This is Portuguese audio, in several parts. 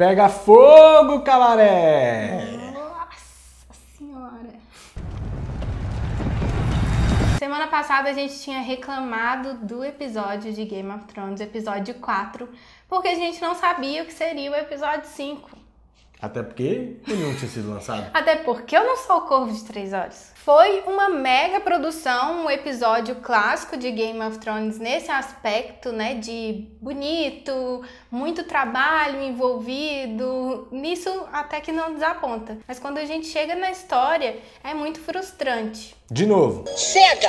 Pega fogo, cabaré! Nossa senhora! Semana passada a gente tinha reclamado do episódio de Game of Thrones, episódio 4, porque a gente não sabia o que seria o episódio 5. Até porque nenhum tinha sido lançado. Até porque eu não sou o Corvo de Três Olhos. Foi uma mega produção, um episódio clássico de Game of Thrones nesse aspecto, né? De bonito, muito trabalho envolvido. Nisso até que não desaponta. Mas quando a gente chega na história, é muito frustrante. De novo. Chega!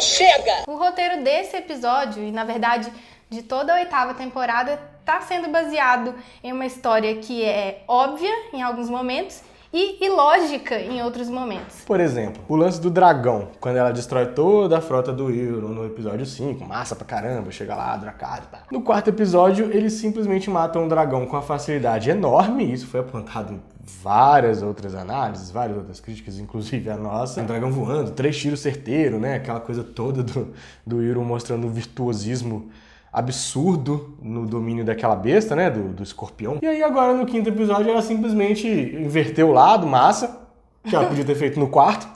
Chega! O roteiro desse episódio, e na verdade de toda a oitava temporada está sendo baseado em uma história que é óbvia em alguns momentos e ilógica em outros momentos. Por exemplo, o lance do dragão, quando ela destrói toda a frota do Euron no episódio 5, massa pra caramba, chega lá, e tá. No quarto episódio, eles simplesmente matam um dragão com a facilidade enorme, isso foi apontado em várias outras análises, várias outras críticas, inclusive a nossa. Um dragão voando, três tiros certeiro, né? Aquela coisa toda do, do Euron mostrando o virtuosismo absurdo no domínio daquela besta, né? Do, do escorpião. E aí agora no quinto episódio ela simplesmente inverteu o lado, massa, que ela podia ter feito no quarto,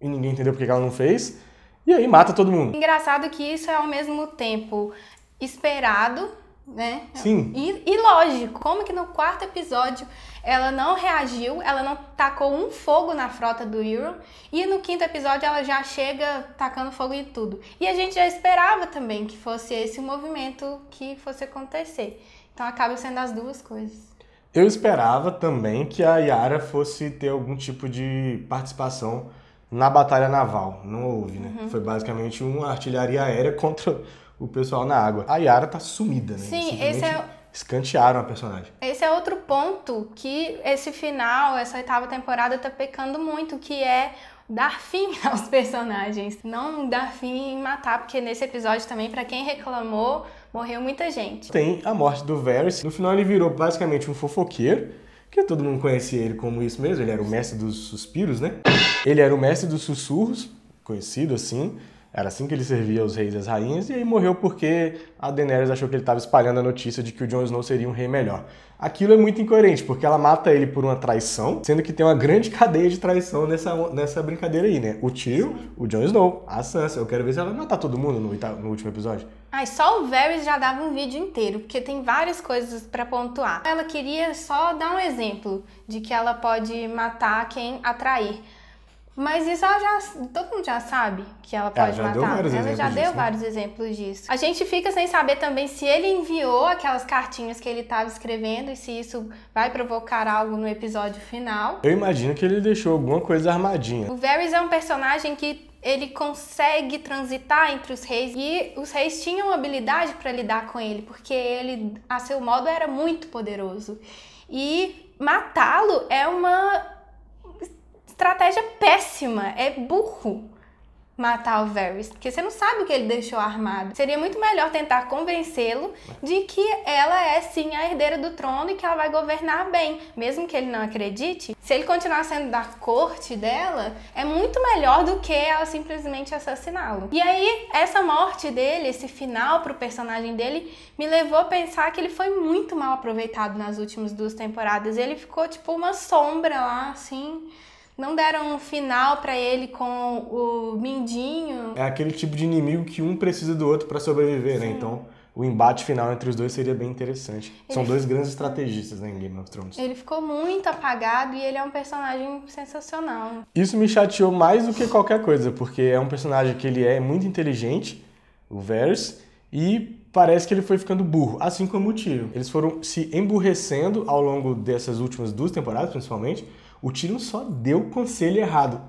e ninguém entendeu porque ela não fez. E aí mata todo mundo. Engraçado que isso é ao mesmo tempo esperado né? Sim. E, e, lógico, como que no quarto episódio ela não reagiu, ela não tacou um fogo na frota do Euron, e no quinto episódio ela já chega tacando fogo em tudo. E a gente já esperava também que fosse esse o movimento que fosse acontecer. Então acaba sendo as duas coisas. Eu esperava também que a Yara fosse ter algum tipo de participação na batalha naval. Não houve, né? Uhum. Foi basicamente uma artilharia aérea contra o pessoal na água. A Yara tá sumida, né? Sim, esse é escantearam a personagem. Esse é outro ponto que esse final, essa oitava temporada tá pecando muito, que é dar fim aos personagens, não dar fim em matar, porque nesse episódio também para quem reclamou, morreu muita gente. Tem a morte do Varys, no final ele virou basicamente um fofoqueiro, que todo mundo conhecia ele como isso mesmo, ele era o mestre dos suspiros, né? Ele era o mestre dos sussurros, conhecido assim, era assim que ele servia os reis e as rainhas, e aí morreu porque a Daenerys achou que ele estava espalhando a notícia de que o Jon Snow seria um rei melhor. Aquilo é muito incoerente, porque ela mata ele por uma traição, sendo que tem uma grande cadeia de traição nessa, nessa brincadeira aí, né? O Tyrion, o Jon Snow, a Sansa. Eu quero ver se ela vai matar todo mundo no, no último episódio. Ai, só o Varys já dava um vídeo inteiro, porque tem várias coisas para pontuar. Ela queria só dar um exemplo de que ela pode matar quem atrair. Mas isso ela já. Todo mundo já sabe que ela é, pode ela matar. ela já deu, vários, ela já deu né? vários exemplos disso. A gente fica sem saber também se ele enviou aquelas cartinhas que ele estava escrevendo e se isso vai provocar algo no episódio final. Eu imagino que ele deixou alguma coisa armadinha. O Varys é um personagem que ele consegue transitar entre os reis e os reis tinham habilidade para lidar com ele, porque ele, a seu modo, era muito poderoso. E matá-lo é uma estratégia péssima, é burro matar o Varys, porque você não sabe o que ele deixou armado. Seria muito melhor tentar convencê-lo de que ela é sim a herdeira do trono e que ela vai governar bem, mesmo que ele não acredite. Se ele continuar sendo da corte dela, é muito melhor do que ela simplesmente assassiná-lo. E aí, essa morte dele, esse final pro personagem dele, me levou a pensar que ele foi muito mal aproveitado nas últimas duas temporadas. Ele ficou tipo uma sombra lá, assim, não deram um final para ele com o Mindinho. É aquele tipo de inimigo que um precisa do outro para sobreviver, né? Sim. né? Então, o embate final entre os dois seria bem interessante. Ele São dois grandes estrategistas né, em Game of Thrones. Ele ficou muito apagado e ele é um personagem sensacional. Isso me chateou mais do que qualquer coisa, porque é um personagem que ele é muito inteligente, o Varys, e parece que ele foi ficando burro, assim como o Tyrion. Eles foram se emburrecendo ao longo dessas últimas duas temporadas, principalmente, o Tyrion só deu conselho errado.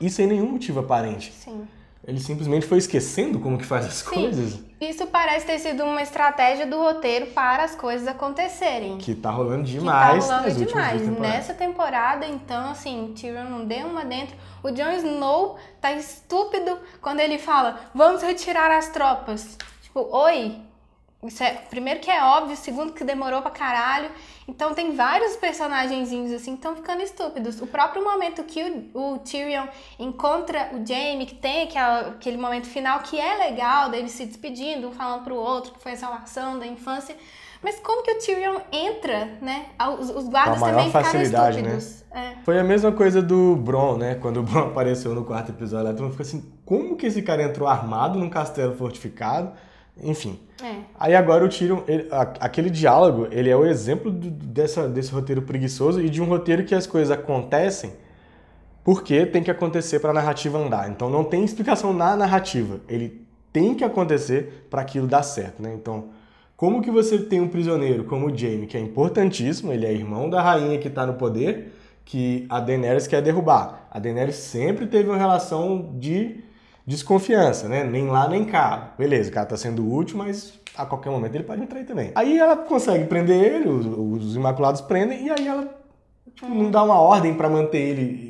Isso sem é nenhum motivo aparente. Sim. Ele simplesmente foi esquecendo como que faz as Sim. coisas. Isso parece ter sido uma estratégia do roteiro para as coisas acontecerem. Que tá rolando demais. Que tá rolando demais. Nessa temporada, então, assim, Tyrion não deu uma dentro. O Jon Snow tá estúpido quando ele fala: vamos retirar as tropas. Tipo, oi, isso é, primeiro que é óbvio, segundo que demorou pra caralho. Então tem vários personagenzinhos assim tão estão ficando estúpidos. O próprio momento que o, o Tyrion encontra o Jaime, que tem aquela, aquele momento final que é legal, dele se despedindo, um falando pro outro, que foi a salvação da infância. Mas como que o Tyrion entra, né? Os, os guardas a maior também facilidade, né? estúpidos. Né? É. Foi a mesma coisa do Bron, né? Quando o Bron apareceu no quarto episódio, todo mundo ficou assim, como que esse cara entrou armado num castelo fortificado? Enfim. É. Aí agora o Tyrion, ele, a, aquele diálogo, ele é o exemplo do, dessa, desse roteiro preguiçoso e de um roteiro que as coisas acontecem porque tem que acontecer para a narrativa andar. Então não tem explicação na narrativa. Ele tem que acontecer para aquilo dar certo, né? Então, como que você tem um prisioneiro como o Jaime, que é importantíssimo, ele é irmão da rainha que está no poder, que a Daenerys quer derrubar. A Daenerys sempre teve uma relação de desconfiança, né? Nem lá nem cá. Beleza, o cara tá sendo útil, mas a qualquer momento ele pode entrar aí também. Aí ela consegue prender ele, os, os Imaculados prendem, e aí ela tipo, não dá uma ordem para manter ele.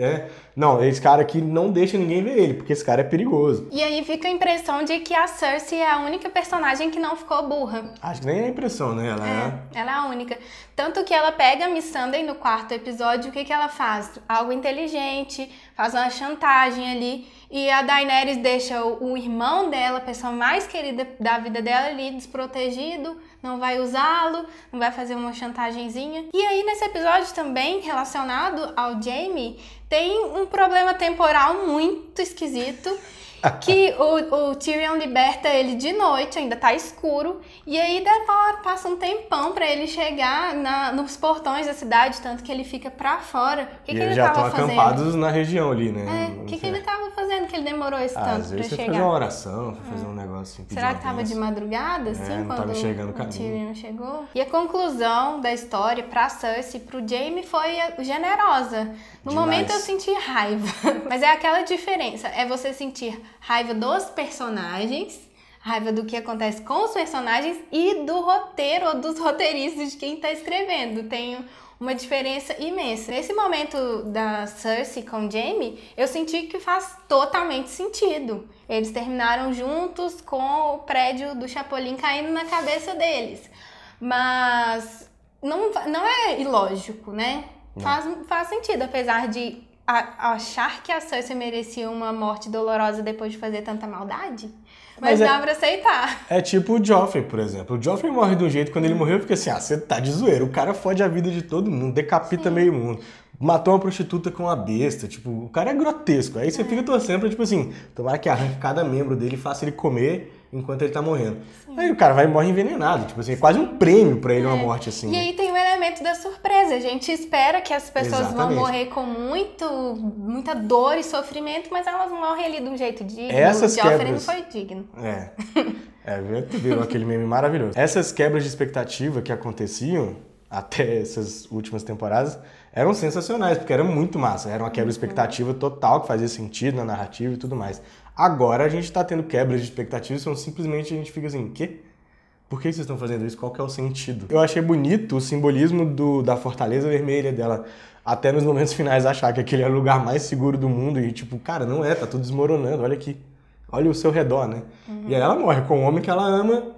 É, não, esse cara aqui não deixa ninguém ver ele, porque esse cara é perigoso. E aí fica a impressão de que a Cersei é a única personagem que não ficou burra. Acho que nem é a impressão, né? Ela é, é... ela é a única. Tanto que ela pega a Missandei no quarto episódio, o que, que ela faz? Algo inteligente, faz uma chantagem ali. E a Daenerys deixa o, o irmão dela, a pessoa mais querida da vida dela ali, desprotegido não vai usá-lo, não vai fazer uma chantagemzinha. E aí, nesse episódio também, relacionado ao Jamie, tem um problema temporal muito esquisito. que o, o, Tyrion liberta ele de noite, ainda tá escuro, e aí demora, passa um tempão para ele chegar na, nos portões da cidade, tanto que ele fica para fora. O que, e que ele já estão acampados na região ali, né? É, o que, que ele tava fazendo que ele demorou esse ah, tanto às vezes pra você chegar? fazer uma oração, ah. fazer um negócio assim. Será que tava de madrugada, assim, é, quando o caminho. Tyrion chegou? E a conclusão da história pra Cersei, pro Jaime, foi generosa. No Demais. momento eu senti raiva, mas é aquela diferença, é você sentir raiva dos personagens raiva do que acontece com os personagens e do roteiro ou dos roteiristas de quem está escrevendo. Tem uma diferença imensa. Nesse momento da Cersei com Jamie, eu senti que faz totalmente sentido. Eles terminaram juntos com o prédio do Chapolin caindo na cabeça deles. Mas não, não é ilógico, né? Faz, faz sentido, apesar de a, achar que a Cersei merecia uma morte dolorosa depois de fazer tanta maldade. Mas, mas é- dá é, pra aceitar. É tipo o Joffrey, por exemplo. O Joffrey morre de um jeito, quando ele morreu, eu fico assim: ah, você tá de zoeira. O cara fode a vida de todo mundo, decapita Sim. meio mundo. Matou uma prostituta com uma besta, tipo, o cara é grotesco. Aí você é. fica torcendo pra, tipo assim, tomara que arranque cada membro dele e faça ele comer enquanto ele tá morrendo. Sim. Aí o cara vai e morre envenenado, tipo assim, é quase um prêmio para ele é. uma morte assim. E né? aí tem o um elemento da surpresa, a gente espera que as pessoas Exatamente. vão morrer com muito, muita dor e sofrimento, mas elas morrem ali de um jeito digno. Essas o quebras... não foi digno. É. É, virou aquele meme maravilhoso. Essas quebras de expectativa que aconteciam até essas últimas temporadas eram sensacionais, porque era muito massa. Era uma quebra de uhum. expectativa total que fazia sentido na narrativa e tudo mais. Agora a gente está tendo quebras de expectativas, então simplesmente a gente fica assim, quê? Por que vocês estão fazendo isso? Qual que é o sentido? Eu achei bonito o simbolismo do, da Fortaleza Vermelha dela, até nos momentos finais achar que aquele é o lugar mais seguro do mundo e tipo, cara, não é, tá tudo desmoronando, olha aqui. Olha o seu redor, né? Uhum. E aí ela morre com o homem que ela ama,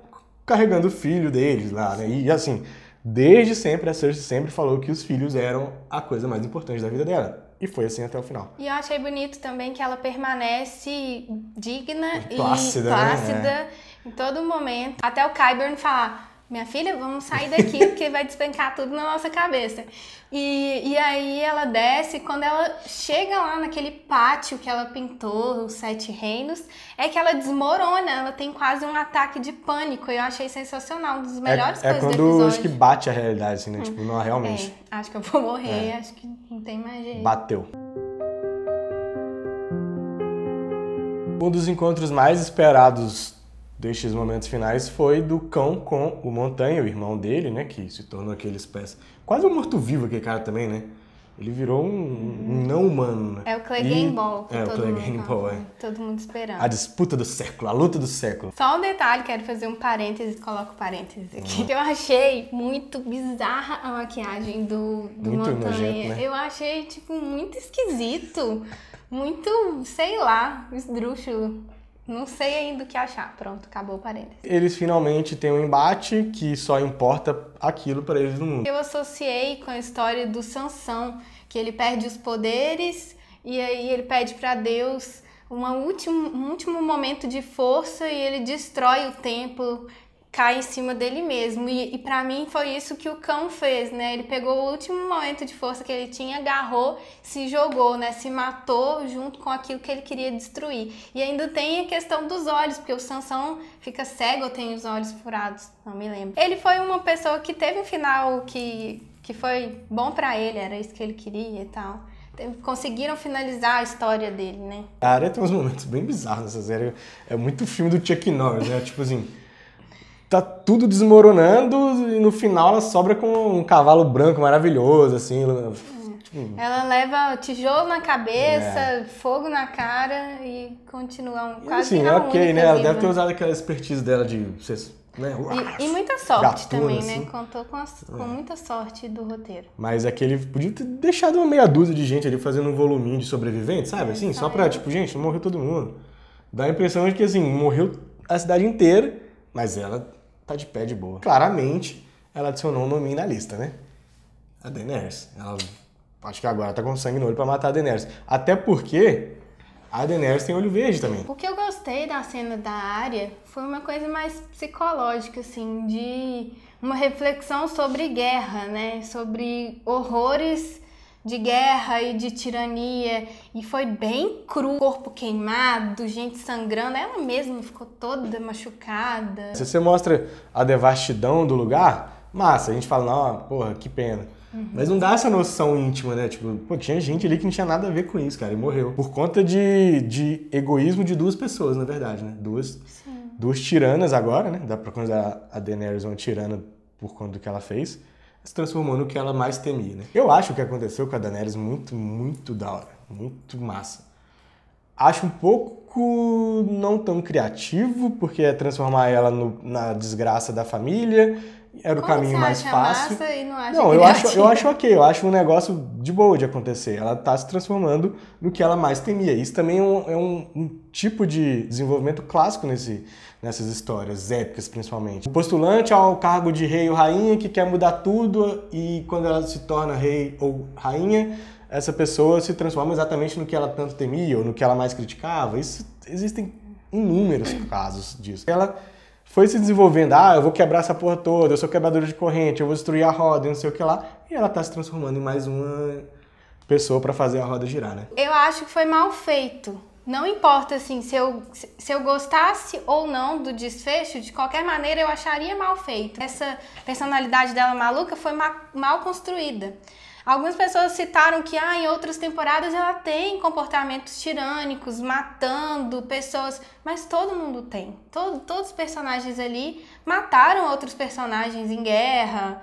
carregando o filho deles lá, né? E assim, Desde sempre, a Cersei sempre falou que os filhos eram a coisa mais importante da vida dela. E foi assim até o final. E eu achei bonito também que ela permanece digna e plácida, e né? plácida né? em todo momento. Até o Kyburn falar: minha filha, vamos sair daqui porque vai despencar tudo na nossa cabeça. E, e aí ela desce, quando ela chega lá naquele pátio que ela pintou, os Sete Reinos, é que ela desmorona, ela tem quase um ataque de pânico. Eu achei sensacional, um dos é, melhores é, é coisas do É quando acho que bate a realidade, assim, né? Hum. Tipo, não, realmente. É, acho que eu vou morrer, é. acho que não tem mais jeito. Bateu. Um dos encontros mais esperados destes momentos finais foi do cão com o Montanha, o irmão dele, né? Que se tornou aquele espécie. Quase um morto-vivo aquele cara também, né? Ele virou um, um uhum. não-humano, né? É o Clay e... É, Game tá Ball. É, o Clay Game Ball, é. Todo mundo esperando. A disputa do século, a luta do século. Só um detalhe, quero fazer um parêntese, coloco parênteses aqui. Uhum. Eu achei muito bizarra a maquiagem do, do muito Montanha. Nojento, né? Eu achei, tipo, muito esquisito. Muito, sei lá, esdrúxulo. Não sei ainda o que achar. Pronto, acabou o parênteses. Eles finalmente têm um embate que só importa aquilo para eles no mundo. Eu associei com a história do Sansão, que ele perde os poderes e aí ele pede para Deus uma último, um último momento de força e ele destrói o templo cai em cima dele mesmo. E, e para mim foi isso que o cão fez, né? Ele pegou o último momento de força que ele tinha, agarrou, se jogou, né? Se matou junto com aquilo que ele queria destruir. E ainda tem a questão dos olhos, porque o Sansão fica cego ou tem os olhos furados, não me lembro. Ele foi uma pessoa que teve um final que que foi bom para ele, era isso que ele queria e tal conseguiram finalizar a história dele, né? A área tem uns momentos bem bizarros nessa série. É muito filme do Chuck Norris, né? tipo assim, tá tudo desmoronando e no final ela sobra com um cavalo branco maravilhoso, assim. Hum. Ela leva tijolo na cabeça, é. fogo na cara e continua um quase Sim, ok, né? Ela deve ter usado aquela expertise dela de. Vocês, né? e, e, muita sorte Gatuna, também, né? assim. né? Contou com, a, com é. muita sorte do roteiro. Mas aquele é podia ter deixado uma meia dúzia de gente ali fazendo um voluminho de sobreviventes, sabe? É, assim, só pra, tipo, gente, morreu todo mundo. Dá a impressão de que, assim, morreu a cidade inteira, mas ela tá de pé de boa. Claramente, ela adicionou um nominho na lista, né? A Daenerys. Ela acho que agora tá com sangue no olho para matar a Daenerys. Até porque a Daenerys tem olho verde também. O que eu gostei da cena da área foi uma coisa mais psicológica, assim, de uma reflexão sobre guerra, né? Sobre horrores de guerra e de tirania e foi bem cru, corpo queimado, gente sangrando, ela mesma ficou toda machucada. Se você mostra a devastidão do lugar, massa, a gente fala, não, porra, que pena. Uhum. Mas não dá essa noção íntima, né? Tipo, pô, tinha gente ali que não tinha nada a ver com isso, cara, e morreu. Por conta de, de egoísmo de duas pessoas, na verdade, né? Duas, Sim. duas tiranas agora, né? Dá pra considerar a Daenerys uma tirana por conta do que ela fez se transformou no que ela mais temia, né? Eu acho o que aconteceu com a Daenerys muito, muito da hora. Muito massa. Acho um pouco não tão criativo, porque é transformar ela no, na desgraça da família, era o caminho mais fácil. não, eu acho, eu acho ok, eu acho um negócio de boa de acontecer. Ela está se transformando no que ela mais temia. Isso também é, um, é um, um, tipo de desenvolvimento clássico nesse, nessas histórias épicas, principalmente. O postulante ao é cargo de rei ou rainha que quer mudar tudo e quando ela se torna rei ou rainha, essa pessoa se transforma exatamente no que ela tanto temia ou no que ela mais criticava. Isso, existem inúmeros casos disso. Ela foi se desenvolvendo. Ah, eu vou quebrar essa porra toda, eu sou quebradora de corrente, eu vou destruir a roda, não sei o que lá. E ela tá se transformando em mais uma pessoa para fazer a roda girar, né? Eu acho que foi mal feito. Não importa assim se eu, se eu gostasse ou não do desfecho, de qualquer maneira eu acharia mal feito. Essa personalidade dela maluca foi ma mal construída. Algumas pessoas citaram que ah, em outras temporadas ela tem comportamentos tirânicos, matando pessoas, mas todo mundo tem. Todo, todos os personagens ali mataram outros personagens em guerra.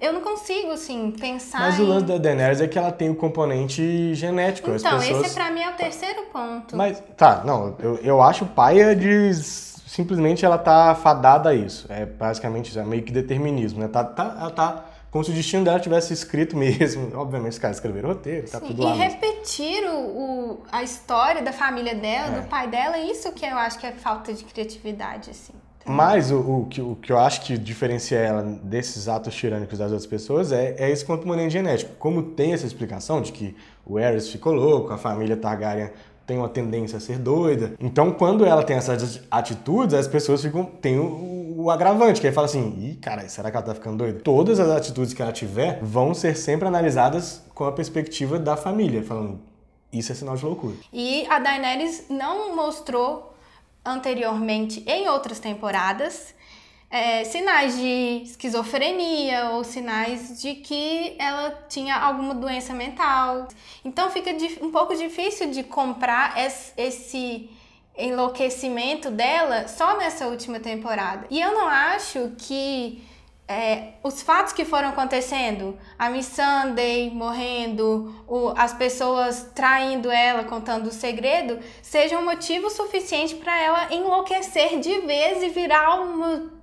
Eu não consigo, assim, pensar. Mas em... o lance da Daenerys é que ela tem o componente genético. Então, pessoas... esse é pra mim é o terceiro ponto. Mas, tá, não, eu, eu acho paia de simplesmente ela tá fadada a isso. É basicamente isso, é meio que determinismo, né? Tá, tá, ela tá como se o destino dela tivesse escrito mesmo. Obviamente, os caras escreveram roteiro, tá Sim, tudo lá. E repetir o, o, a história da família dela, é. do pai dela, é isso que eu acho que é falta de criatividade, assim. Também. Mas o, o, que, o que eu acho que diferencia ela desses atos tirânicos das outras pessoas é, é esse componente é genético. Como tem essa explicação de que o Ares ficou louco, a família Targaryen tem uma tendência a ser doida. Então, quando ela tem essas atitudes, as pessoas ficam. têm o, o agravante, que aí fala assim: ih, cara, será que ela tá ficando doida? Todas as atitudes que ela tiver vão ser sempre analisadas com a perspectiva da família, falando. Isso é sinal de loucura. E a Daenerys não mostrou anteriormente em outras temporadas é, sinais de esquizofrenia ou sinais de que ela tinha alguma doença mental. Então fica um pouco difícil de comprar esse enlouquecimento dela só nessa última temporada. E eu não acho que é, os fatos que foram acontecendo, a Miss Sunday morrendo, o, as pessoas traindo ela, contando o segredo, sejam um motivo suficiente para ela enlouquecer de vez e virar uma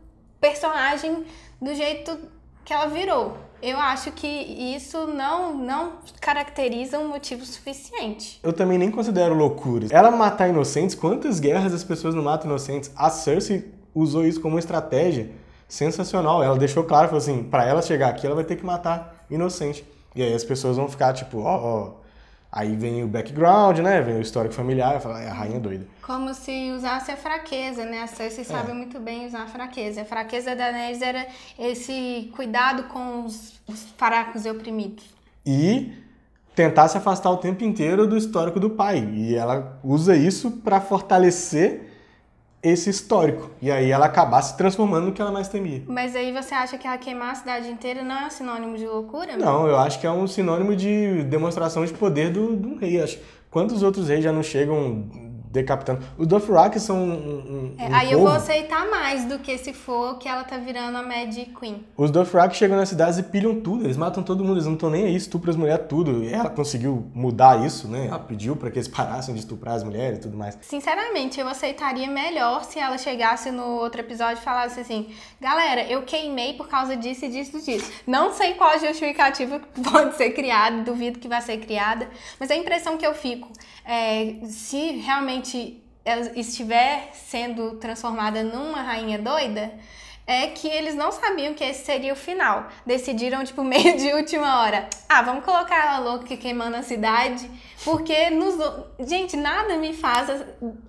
personagem do jeito que ela virou. Eu acho que isso não, não caracteriza um motivo suficiente. Eu também nem considero loucura. Ela matar inocentes, quantas guerras as pessoas não matam inocentes? A Cersei usou isso como uma estratégia sensacional. Ela deixou claro, falou assim, para ela chegar aqui, ela vai ter que matar inocente. E aí as pessoas vão ficar tipo, ó, oh, ó, oh, Aí vem o background, né? Vem o histórico familiar, fala, é a rainha é doida. Como se usasse a fraqueza, né? A Cersei é. sabe muito bem usar a fraqueza. A fraqueza da Daenerys era esse cuidado com os, os fracos e oprimidos. E tentar se afastar o tempo inteiro do histórico do pai. E ela usa isso para fortalecer esse histórico. E aí ela acabar se transformando no que ela mais temia. Mas aí você acha que ela queimar a cidade inteira não é um sinônimo de loucura? Não, eu acho que é um sinônimo de demonstração de poder do, do rei. Acho. Quantos outros reis já não chegam decapitando. Os Dothraki são um, um, é, um Aí povo. eu vou aceitar mais do que se for que ela tá virando a Mad Queen. Os Dothraki chegam nas cidades e pilham tudo, eles matam todo mundo, eles não estão nem aí, estupram as mulheres, tudo. E ela conseguiu mudar isso, né? Ela pediu para que eles parassem de estuprar as mulheres e tudo mais. Sinceramente, eu aceitaria melhor se ela chegasse no outro episódio e falasse assim, galera, eu queimei por causa disso e disso e disso. Não sei qual justificativa pode ser criada, duvido que vai ser criada, mas a impressão que eu fico é se realmente realmente estiver sendo transformada numa rainha doida, é que eles não sabiam que esse seria o final. Decidiram, tipo, meio de última hora. Ah, vamos colocar ela louca queimando a cidade. Porque nos. Gente, nada me faz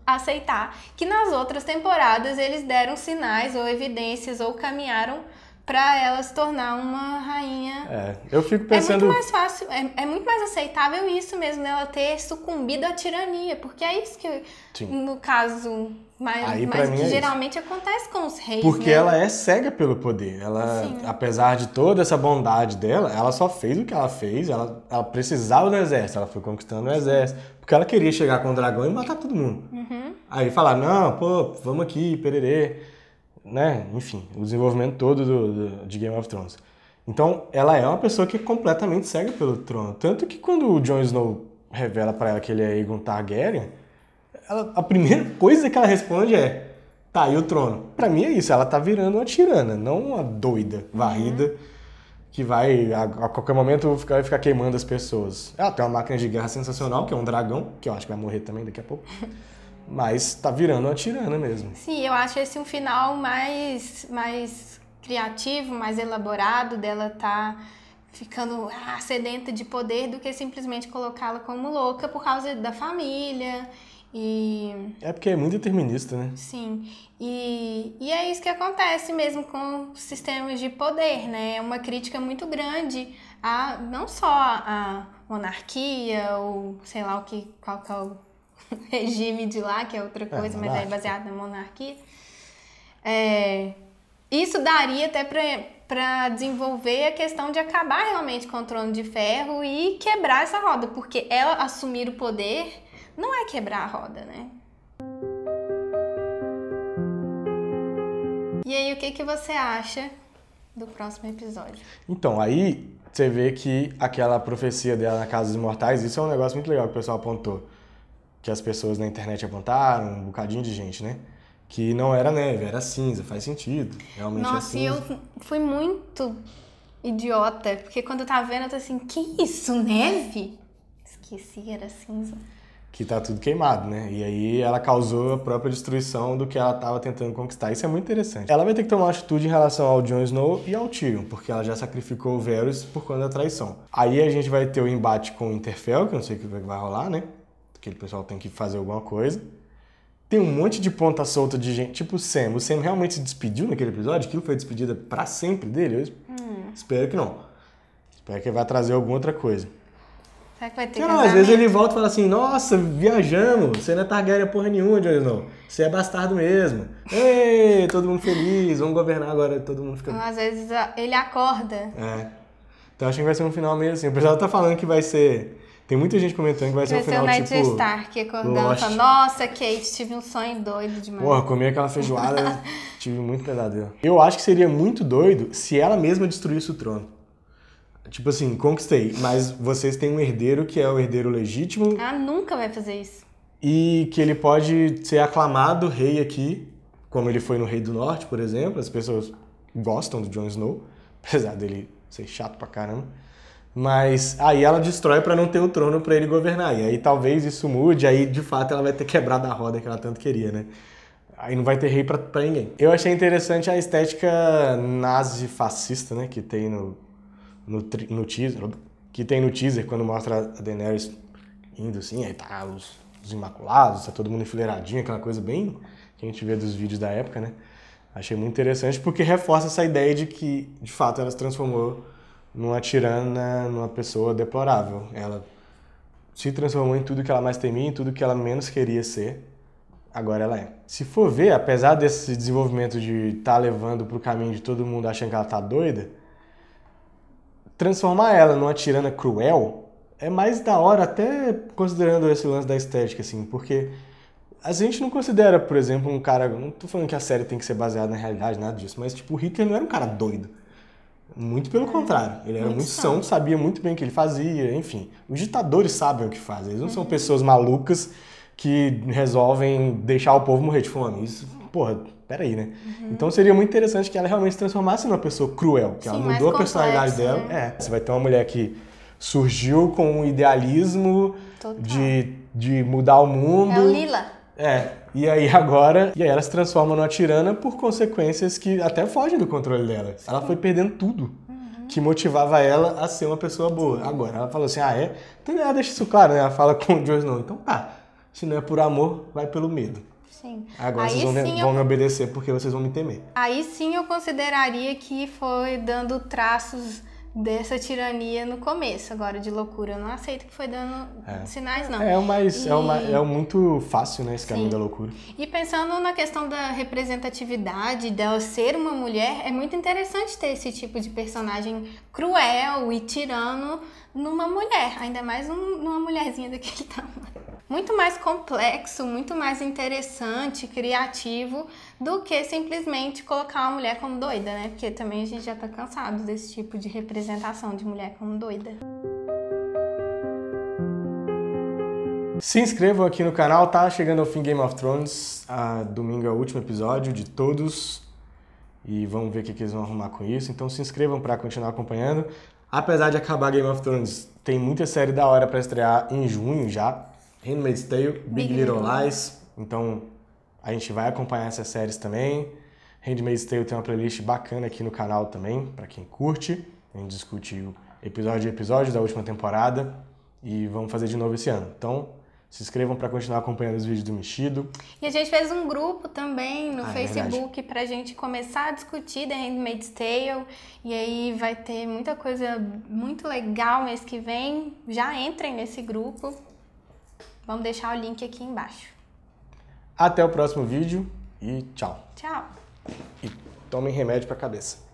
aceitar que nas outras temporadas eles deram sinais ou evidências ou caminharam para ela se tornar uma rainha. É, eu fico pensando. É muito mais fácil, é, é muito mais aceitável isso mesmo, né? ela ter sucumbido à tirania, porque é isso que, Sim. no caso, mais, Aí, mais que é geralmente isso. acontece com os reis. Porque né? ela é cega pelo poder. Ela, Sim. apesar de toda essa bondade dela, ela só fez o que ela fez, ela, ela precisava do exército, ela foi conquistando o exército. Porque ela queria chegar com o dragão e matar todo mundo. Uhum. Aí falar, não, pô, vamos aqui, pererê né, enfim, o desenvolvimento todo do, do, de Game of Thrones. Então, ela é uma pessoa que é completamente cega pelo trono. Tanto que quando o Jon Snow revela para ela que ele é Aegon Targaryen, ela, a primeira coisa que ela responde é: tá, e o trono? Para mim é isso, ela tá virando uma tirana, não uma doida, uhum. varrida, uhum. que vai a, a, qualquer momento ficar, vai ficar queimando as pessoas. Ela tem uma máquina de guerra sensacional, que é um dragão, que eu acho que vai morrer também daqui a pouco. Mas tá virando uma tirana mesmo. Sim, eu acho esse um final mais, mais criativo, mais elaborado, dela tá ficando ah, sedenta de poder do que simplesmente colocá-la como louca por causa da família e... É porque é muito determinista, né? Sim. E, e é isso que acontece mesmo com sistemas de poder, né? É uma crítica muito grande a não só a monarquia ou sei lá o que qual que é o regime de lá, que é outra é, coisa, é, mas é baseado na monarquia. É, isso daria até para desenvolver a questão de acabar realmente com o trono de ferro e quebrar essa roda, porque ela assumir o poder não é quebrar a roda, né? E aí, o que, que você acha do próximo episódio? Então, aí você vê que aquela profecia dela na Casa dos Mortais, isso é um negócio muito legal que o pessoal apontou que as pessoas na internet apontaram, um bocadinho de gente, né? Que não era neve, era cinza, faz sentido. Realmente é Nossa, é cinza. Nossa, eu fui muito idiota, porque quando eu tava vendo, eu tô assim, que isso, neve? Esqueci, era cinza. Que tá tudo queimado, né? E aí ela causou a própria destruição do que ela tava tentando conquistar. Isso é muito interessante. Ela vai ter que tomar uma atitude em relação ao Jon Snow e ao Tyrion, porque ela já sacrificou o Varys por conta da traição. Aí a gente vai ter o embate com o Interfell, que eu não sei o que vai rolar, né? aquele pessoal tem que fazer alguma coisa. Tem um monte de ponta solta de gente, tipo o Sam. O Sam realmente se despediu naquele episódio? Aquilo foi despedida para sempre dele? Eu é hum. espero que não. Espero que ele vai trazer alguma outra coisa. Será que vai ter não, às vezes ele volta e fala assim, nossa, viajamos, você não é Targaryen porra nenhuma, Jones, não. Você é bastardo mesmo. Ei, todo mundo feliz, vamos governar agora, todo mundo fica... às vezes ele acorda. É. Então acho que vai ser um final meio assim. O pessoal tá falando que vai ser tem muita gente comentando que vai ser um final, Ned tipo... Stark acordando Lost. nossa, Kate, tive um sonho doido demais. Porra, comi aquela feijoada, tive muito pesadelo. Eu acho que seria muito doido se ela mesma destruísse o trono. Tipo assim, conquistei, mas vocês têm um herdeiro que é o herdeiro legítimo. Ah, nunca vai fazer isso. E que ele pode ser aclamado rei aqui, como ele foi no Rei do Norte, por exemplo. As pessoas gostam do Jon Snow, apesar dele ser chato pra caramba. Mas aí ela destrói para não ter o trono para ele governar. E aí talvez isso mude, aí de fato ela vai ter quebrado a roda que ela tanto queria, né? Aí não vai ter rei pra, pra ninguém. Eu achei interessante a estética nazi-fascista, né? Que tem no, no, no, teaser. Que tem no teaser quando mostra a Daenerys indo assim, aí tá os, os Imaculados, tá todo mundo enfileiradinho, aquela coisa bem que a gente vê dos vídeos da época, né? Achei muito interessante porque reforça essa ideia de que, de fato, ela se transformou numa tirana, numa pessoa deplorável. Ela se transformou em tudo que ela mais temia, em tudo que ela menos queria ser. Agora ela é. Se for ver, apesar desse desenvolvimento de estar tá levando para o caminho de todo mundo achando que ela tá doida, transformar ela numa tirana cruel é mais da hora, até considerando esse lance da estética, assim, porque a gente não considera, por exemplo, um cara. Não tô falando que a série tem que ser baseada na realidade, nada disso, mas tipo, o Hitler não era um cara doido. Muito pelo contrário. Ele era muito, muito são, sabia muito bem o que ele fazia, enfim. Os ditadores sabem o que fazem. Eles não uhum. são pessoas malucas que resolvem deixar o povo morrer de fome. Isso, porra, peraí, né? Uhum. Então seria muito interessante que ela realmente se transformasse numa pessoa cruel, que Sim, ela mudou a personalidade dela. Né? É, você vai ter uma mulher que surgiu com um idealismo de, de mudar o mundo. É o Lila. É, e aí agora, e aí ela se transforma numa tirana por consequências que até fogem do controle dela. Sim. Ela foi perdendo tudo uhum. que motivava ela a ser uma pessoa boa. Agora ela falou assim: "Ah, é?" Então ela deixa isso claro, né? Ela fala com o Jones não. Então, pá, se não é por amor, vai pelo medo. Sim. Agora aí vocês vão, vão eu... me obedecer porque vocês vão me temer. Aí sim eu consideraria que foi dando traços dessa tirania no começo, agora de loucura. Eu não aceito que foi dando é. sinais, não. É, é mas é E... É, uma, é muito fácil, né, esse caminho Sim. da loucura. E pensando na questão da representatividade, dela ser uma mulher, é muito interessante ter esse tipo de personagem cruel e tirano numa mulher, ainda mais um, numa mulherzinha daquele tamanho. Muito mais complexo, muito mais interessante, criativo, do que simplesmente colocar uma mulher como doida, né? Porque também a gente já tá cansado desse tipo de representação de mulher como doida. Se inscrevam aqui no canal, tá chegando ao fim Game of Thrones. a ah, domingo é o último episódio de todos. E vamos ver o que, que eles vão arrumar com isso. Então se inscrevam para continuar acompanhando. Apesar de acabar Game of Thrones, tem muita série da hora para estrear em junho já. Handmaid's Tale, Big, Big Little Lies. Então, a gente vai acompanhar essas séries também. Handmaid's Tale tem uma playlist bacana aqui no canal também, para quem curte. A gente discutiu episódio a episódio da última temporada e vamos fazer de novo esse ano. Então, se inscrevam para continuar acompanhando os vídeos do Mexido. E a gente fez um grupo também no ah, é Facebook é para a gente começar a discutir The Handmaid's Tale. E aí vai ter muita coisa muito legal mês que vem. Já entrem nesse grupo. Vamos deixar o link aqui embaixo. Até o próximo vídeo e tchau. Tchau. E tomem remédio para a cabeça.